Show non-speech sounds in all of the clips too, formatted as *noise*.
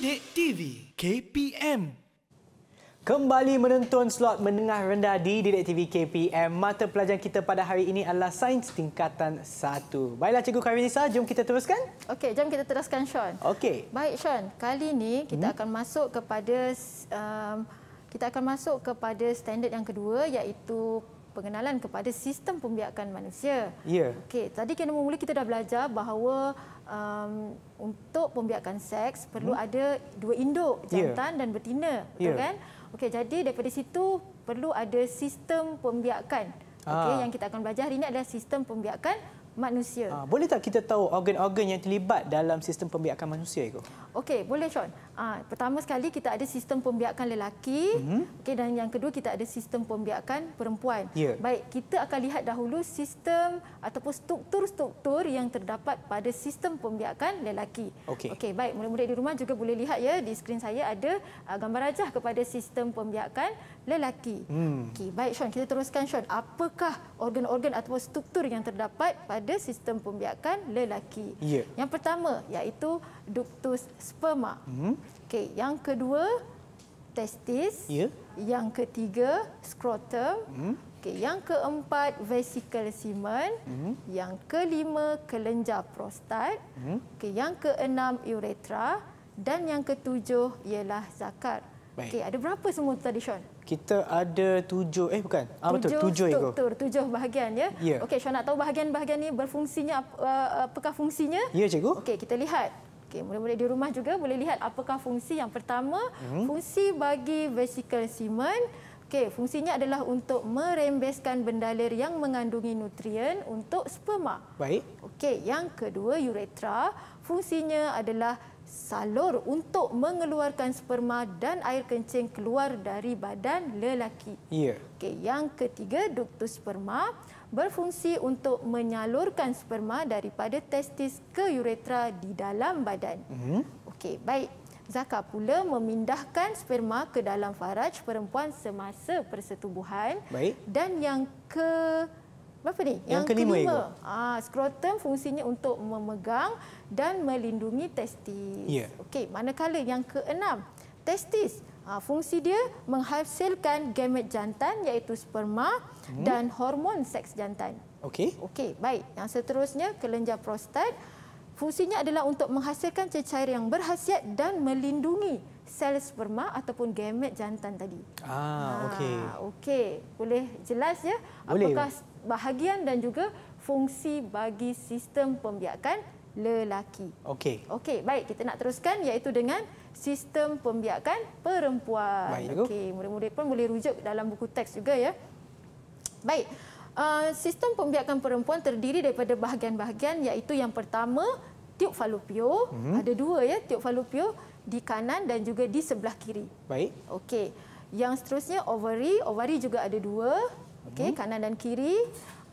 Sidik TV KPM Kembali menonton slot menengah rendah di Didik TV KPM. Mata pelajaran kita pada hari ini adalah Sains Tingkatan 1. Baiklah Cikgu Karinisa, jom kita teruskan. Okey, jom kita teruskan Sean. Okey. Baik Sean, kali ini kita hmm. akan masuk kepada um, kita akan masuk kepada standard yang kedua iaitu pengenalan kepada sistem pembiakan manusia. Ya. Okey, tadi kena mula kita dah belajar bahawa um, untuk pembiakan seks perlu hmm. ada dua induk, ya. jantan yeah. dan betina, betul yeah. kan? Okey, jadi daripada situ perlu ada sistem pembiakan. Okey, ah. yang kita akan belajar hari ini adalah sistem pembiakan manusia. Ha, boleh tak kita tahu organ-organ yang terlibat dalam sistem pembiakan manusia itu? Okey, boleh Sean. Ha, pertama sekali kita ada sistem pembiakan lelaki. Mm-hmm. Okey dan yang kedua kita ada sistem pembiakan perempuan. Yeah. Baik, kita akan lihat dahulu sistem ataupun struktur-struktur yang terdapat pada sistem pembiakan lelaki. Okey, okay, baik. Murid-murid di rumah juga boleh lihat ya di skrin saya ada uh, gambar rajah kepada sistem pembiakan lelaki. Mm. Okey, baik Sean, kita teruskan Sean. Apakah organ-organ ataupun struktur yang terdapat pada kepada sistem pembiakan lelaki. Ya. Yang pertama iaitu ductus sperma. Hmm. Okey, yang kedua testis. Ya. Yang ketiga scrotum. Hmm. Okey, yang keempat vesikel semen. Hmm. Yang kelima kelenjar prostat. Hmm. Okey, yang keenam uretra dan yang ketujuh ialah zakar. Okay, ada berapa semua tadi Sean? Kita ada tujuh, eh bukan, ah, tujuh betul, tujuh struktur, ego. tujuh bahagian ya. Yeah. Okey, Sean nak tahu bahagian-bahagian ni berfungsinya, eh, eh, apakah fungsinya? Ya, yeah, cikgu. Okey, kita lihat. Okey, mula-mula di rumah juga boleh lihat apakah fungsi yang pertama, hmm. fungsi bagi vesikel semen. Okey, fungsinya adalah untuk merembeskan bendalir yang mengandungi nutrien untuk sperma. Baik. Okey, yang kedua uretra, fungsinya adalah salur untuk mengeluarkan sperma dan air kencing keluar dari badan lelaki. Yeah. Okey, yang ketiga duktus sperma berfungsi untuk menyalurkan sperma daripada testis ke uretra di dalam badan. Mm-hmm. Okey, baik. Zaka pula memindahkan sperma ke dalam faraj perempuan semasa persetubuhan. Baik. Dan yang ke Berapa ni? Yang, yang kelima. kelima. Ah, skrotum fungsinya untuk memegang dan melindungi testis. Ya. Okey, manakala yang keenam, testis. Ah, fungsi dia menghasilkan gamet jantan iaitu sperma hmm. dan hormon seks jantan. Okey. Okey, baik. Yang seterusnya kelenjar prostat. Fungsinya adalah untuk menghasilkan cecair yang berhasiat dan melindungi sel sperma ataupun gamet jantan tadi. Ah, ha, okey. Okey, boleh jelas ya boleh. apakah bahagian dan juga fungsi bagi sistem pembiakan lelaki. Okey. Okey, baik kita nak teruskan iaitu dengan sistem pembiakan perempuan. Okey, murid-murid pun boleh rujuk dalam buku teks juga ya. Baik. Uh, sistem pembiakan perempuan terdiri daripada bahagian-bahagian iaitu yang pertama tiub falopio, hmm ada dua ya tiub falopio di kanan dan juga di sebelah kiri. Baik. Okey. Yang seterusnya ovari, ovari juga ada dua. Okey, hmm. kanan dan kiri.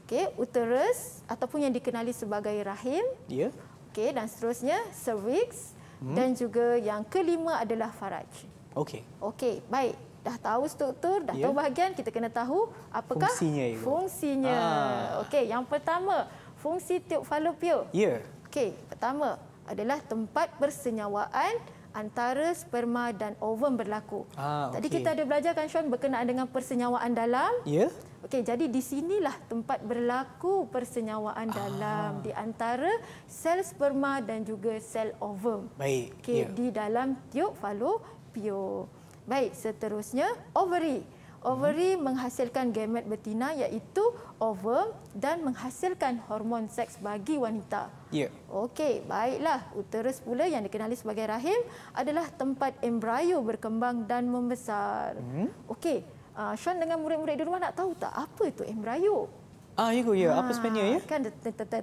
Okey, uterus ataupun yang dikenali sebagai rahim. Ya. Okey, dan seterusnya cervix hmm. dan juga yang kelima adalah faraj. Okey. Okey, baik. Dah tahu struktur, dah ya. tahu bahagian, kita kena tahu apakah fungsinya. Fungsinya. Ah. Okey, yang pertama, fungsi tube falopio. Ya. Okey, pertama adalah tempat bersenyawaan antara sperma dan ovum berlaku. Ah, okay. Tadi kita ada belajar kan Sean berkenaan dengan persenyawaan dalam. Ya. Yeah. Okey, jadi di sinilah tempat berlaku persenyawaan ah. dalam di antara sel sperma dan juga sel ovum. Baik. Okey, yeah. di dalam tiub falopio. Baik, seterusnya ovary. Ovary hmm. menghasilkan gamet betina iaitu ovum dan menghasilkan hormon seks bagi wanita. Ya. Yeah. Okey, baiklah. Uterus pula yang dikenali sebagai rahim adalah tempat embrio berkembang dan membesar. Hmm. Okey, uh, Sean dengan murid-murid di rumah nak tahu tak apa itu embrio? Ah, ya, ya. Apa ah, sebenarnya? Ya? Kan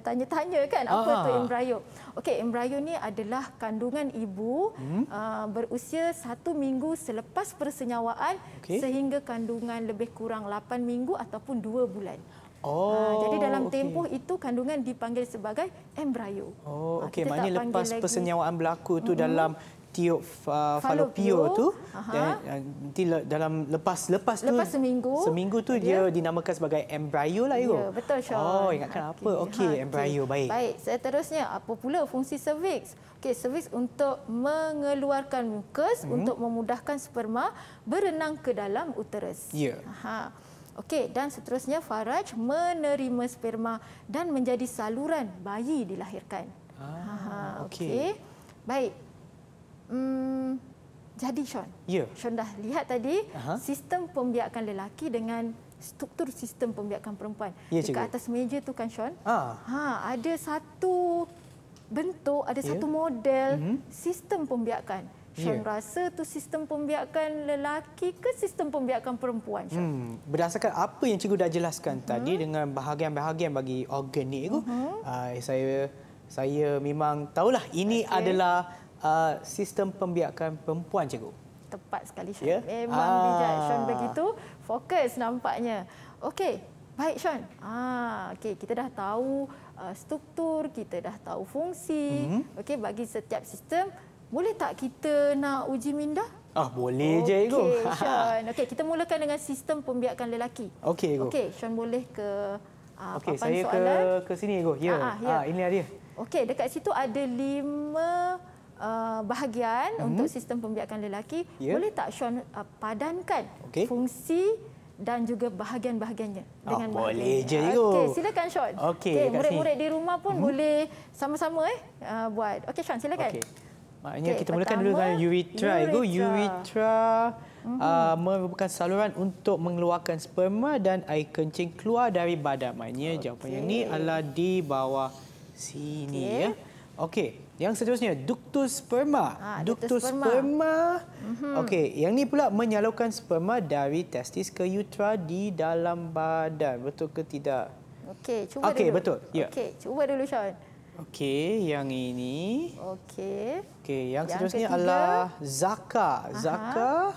tanya-tanya kan apa ah. tu embrio. Okey, embrio ni adalah kandungan ibu hmm. uh, berusia satu minggu selepas persenyawaan okay. sehingga kandungan lebih kurang lapan minggu ataupun dua bulan. Ah, oh, uh, jadi dalam tempoh itu kandungan dipanggil sebagai embrio. Oh, okey. Maknanya lepas persenyawaan berlaku tu hmm dalam tiup uh, falopio tu dan uh, nanti le, dalam lepas lepas tu lepas seminggu seminggu tu dia, dia dinamakan sebagai embryo lah ya betul Sean. oh ingatkan okay. apa okey okay. embryo baik baik seterusnya apa pula fungsi cervix okey cervix untuk mengeluarkan mukus hmm. untuk memudahkan sperma berenang ke dalam uterus ya ha Okey dan seterusnya faraj menerima sperma dan menjadi saluran bayi dilahirkan. Ah, okey. Okay. Baik, Hmm, jadi Sean, yeah. Sean dah lihat tadi uh sistem pembiakan lelaki dengan struktur sistem pembiakan perempuan. Yeah, Dekat cikgu. atas meja tu kan Sean? Ah. Ha, ada satu bentuk, ada yeah. satu model mm-hmm. sistem pembiakan. Sean yeah. rasa tu sistem pembiakan lelaki ke sistem pembiakan perempuan? Sean? Hmm, berdasarkan apa yang cikgu dah jelaskan hmm tadi dengan bahagian-bahagian bagi organik tu, mm-hmm. uh, ah, eh, saya saya memang tahulah ini okay. adalah uh, sistem pembiakan perempuan cikgu. Tepat sekali Sean. Yeah? Memang ah. bijak Sean begitu fokus nampaknya. Okey, baik Sean. Ah, okey kita dah tahu uh, struktur, kita dah tahu fungsi. Mm-hmm. Okey bagi setiap sistem boleh tak kita nak uji minda? Ah, boleh okay, je, Okey Sean. *laughs* Okey, kita mulakan dengan sistem pembiakan lelaki. Okey, Igo. Okey, Sean boleh ke uh, ah, okay, Okey, saya ke, ke sini, Igo. Ya, yeah. ah, yeah. Ya. ah, ini dia. Okey, dekat situ ada lima Uh, bahagian hmm. untuk sistem pembiakan lelaki, yeah. boleh tak Sean uh, padankan okay. fungsi dan juga bahagian-bahagiannya ah, dengan oh, boleh je itu. Okey, silakan Sean. Okey, okay, murid-murid di rumah pun hmm. boleh sama-sama eh uh, buat. Okey Sean, silakan. Okey. Maknanya okay, kita mulakan dulu dengan urethra. Itu urethra Uh, merupakan saluran untuk mengeluarkan sperma dan air kencing keluar dari badan. Maknanya okay. jawapan yang ini adalah di bawah sini. Okay. ya. Okey, yang seterusnya duktus sperma. Ha, ah, duktus sperma. sperma. Mm -hmm. Okey, yang ni pula menyalurkan sperma dari testis ke utera di dalam badan. Betul ke tidak? Okey, cuba okay, dulu. Okey, betul. Ya. Yeah. Okey, cuba dulu Sean. Okey, yang ini. Okey. Okey, yang, yang seterusnya ketiga. adalah zakar. Zakar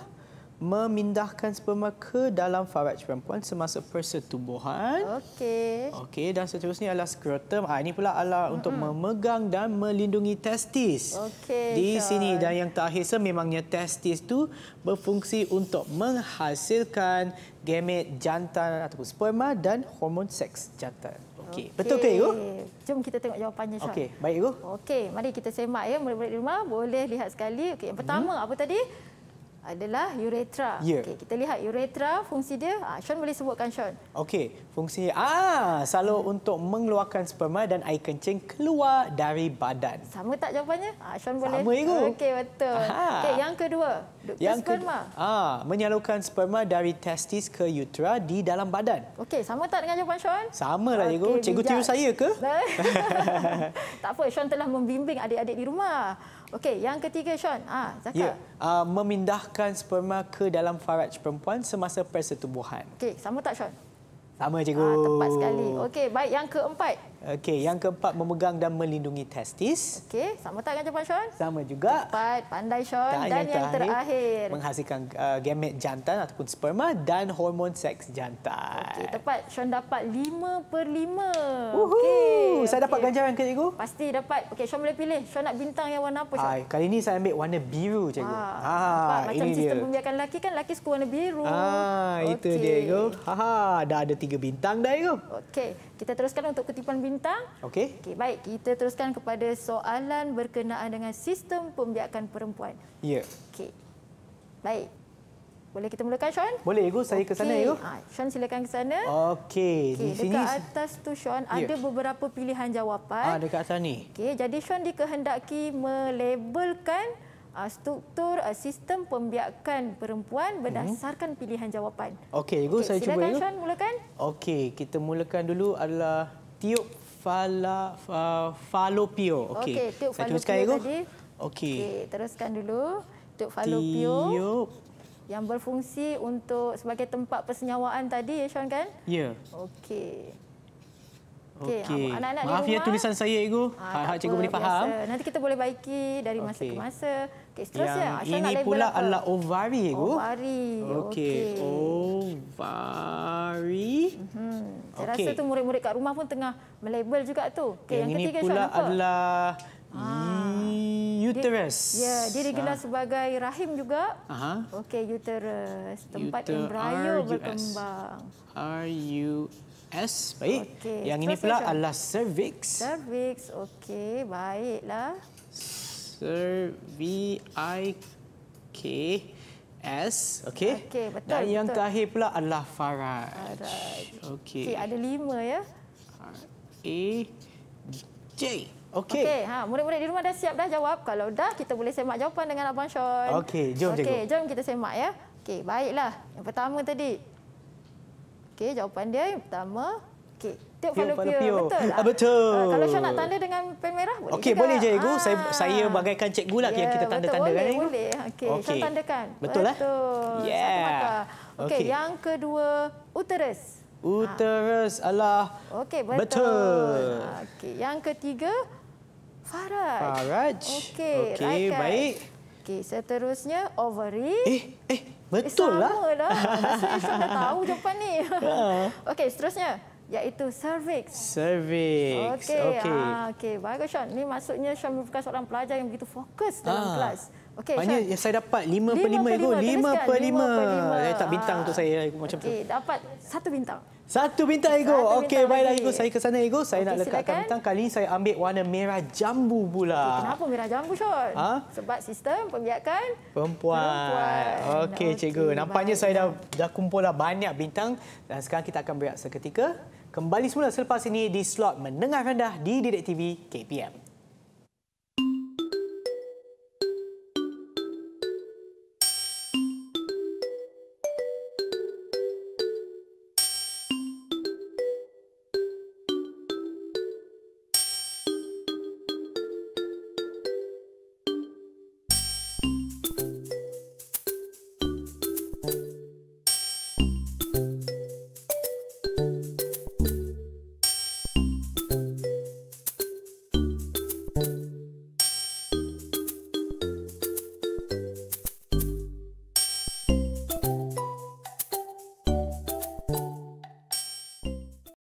memindahkan sperma ke dalam faraj perempuan semasa persetubuhan. Okey. Okey dan seterusnya adalah scrotum. Ah ini pula alat hmm untuk memegang dan melindungi testis. Okey. Di Sean. sini dan yang terakhir sememangnya testis tu berfungsi untuk menghasilkan gamet jantan ataupun sperma dan hormon seks jantan. Okey. Okay. Betul ke, Ibu? Jom kita tengok jawapannya, Syah. Okey, baik, Ibu. Okey, mari kita semak ya, murid-murid di rumah boleh lihat sekali. Okey, yang pertama hmm. apa tadi? adalah uretra. Yeah. Okey, kita lihat uretra fungsi dia. Ah, Sean boleh sebutkan Sean. Okey, fungsi ah selalu hmm. untuk mengeluarkan sperma dan air kencing keluar dari badan. Sama tak jawapannya? Ah, Sean boleh. Sama itu. Okey, betul. Okey, yang kedua, Doktor yang sperma. Kedua, ah, menyalurkan sperma dari testis ke utera di dalam badan. Okey, sama tak dengan jawapan Sean? Sama lah, okay, cikgu tiru saya ke? *laughs* tak apa, Sean telah membimbing adik-adik di rumah. Okey, yang ketiga Sean. Ah, ya, uh, ah, memindah menyalurkan sperma ke dalam faraj perempuan semasa persetubuhan. Okey, sama tak Sean? Sama ah, cikgu. Ah, tepat sekali. Okey, baik yang keempat. Okey, yang keempat memegang dan melindungi testis. Okey, sama tak dengan jawapan Sean? Sama juga. Keempat, pandai Sean dan, dan yang, yang terakhir, terakhir menghasilkan uh, gamet jantan ataupun sperma dan hormon seks jantan. Okey, tepat Sean dapat 5/5. per 5. Uhuh, Okey, saya okay. dapat ganjaran ke cikgu? Pasti dapat. Okey, Sean boleh pilih. Sean nak bintang yang warna apa Sean? Ah, kali ini saya ambil warna biru cikgu. Ah, ha, macam sistem pembiakan laki kan laki suka warna biru. Ah, okay. itu dia cikgu. Ha, ha, dah ada 3 bintang dah cikgu. Okey, kita teruskan untuk ketipuan bintang. Okey. Okey, baik. Kita teruskan kepada soalan berkenaan dengan sistem pembiakan perempuan. Ya. Yeah. Okey. Baik. Boleh kita mulakan, Sean? Boleh, Ego. Saya okay. ke sana, Ego. Ha, ah, Sean, silakan ke sana. Okey. Okay. Dekat sini... atas tu, Sean, yeah. ada beberapa pilihan jawapan. Ha, dekat sana. Okey, jadi Sean dikehendaki melabelkan uh, struktur uh, sistem pembiakan perempuan mhm. berdasarkan hmm. pilihan jawapan. Okey, Ego. Okay. Saya silakan, cuba, Ego. Silakan, Sean, mulakan. Okey, kita mulakan dulu adalah tiup fala uh, falopio. Okey. Okay, tiup falopio tadi. Okey. Okay, teruskan dulu. Tiup falopio. Tiup. Yang berfungsi untuk sebagai tempat persenyawaan tadi ya Sean kan? Ya. Yeah. Okey. Okey. Okay. Maaf ya tulisan saya, Igu. Ah, Hak-hak ha, cikgu boleh faham. Biasa. Nanti kita boleh baiki dari masa okay. ke masa. Okey, seterusnya. Yang ini pula apa? adalah ovari, Igu. Ovari. Okey. Okay. Ovari. Hmm. okay. rasa tu murid-murid kat rumah pun tengah melabel juga tu. Okay. Yang, yang ketiga, ini pula adalah... Ah, uterus. Dia, ya, dia digelar ah. sebagai rahim juga. Okey, uterus, tempat embrio berkembang. R U S. Baik. Okay. Yang ini pula adalah cervix. Cervix. Okey, baiklah. C-V-I-K. S, okey. Okay, Dan betul. yang terakhir pula adalah Faraj. Faraj. Okey. Okay, ada lima ya. A, J. Okey. Okey, ha, murid-murid di rumah dah siap dah jawab. Kalau dah, kita boleh semak jawapan dengan Abang Sean. Okey, jom okay, cikgu. Okey, jom kita semak ya. Okey, baiklah. Yang pertama tadi, Okey, jawapan dia yang pertama. Okey. Tiup falopio. Betul. Ah, lah. Betul. Ha, kalau Syah nak tanda dengan pen merah boleh. Okey, boleh je ego. Ha. Saya ah. saya bagaikan cikgu lah yeah, yang ya, kita tanda-tanda kan. Boleh. Okey, okay. Syah tandakan. Betul. Lah. betul. Yeah. Okey, yang kedua uterus. Uterus ha. Allah. Okey, betul. betul. Okey, yang ketiga faraj. Faraj. Okey, okay, Okey, baik. Okey, seterusnya ovary. Eh, eh, betul lah. eh, lah. Sama lah. Saya sudah tahu jawapan ni. Uh. Okey, seterusnya iaitu cervix. Cervix. Okey. Okey, okay. Ah, okay. bagus Sean. Ni maksudnya Sean bukan seorang pelajar yang begitu fokus dalam uh. kelas. Okay, Maknanya Syah. saya dapat 5 per 5 itu. 5 per 5. Saya eh, tak bintang untuk saya macam okay, tu. Eh, dapat satu bintang. Satu bintang ego. Okey, baiklah ego saya ke sana ego. Saya okay, nak lekatkan silakan. bintang. Kali ini saya ambil warna merah jambu pula. Okay, eh, kenapa merah jambu, Shot? Ha? Sebab sistem pembiakan perempuan. perempuan. Okey, okay, cikgu. Nampaknya baik. saya dah dah kumpul dah banyak bintang dan sekarang kita akan beriak seketika. Kembali semula selepas ini di slot Mendengar Rendah di Direct TV KPM.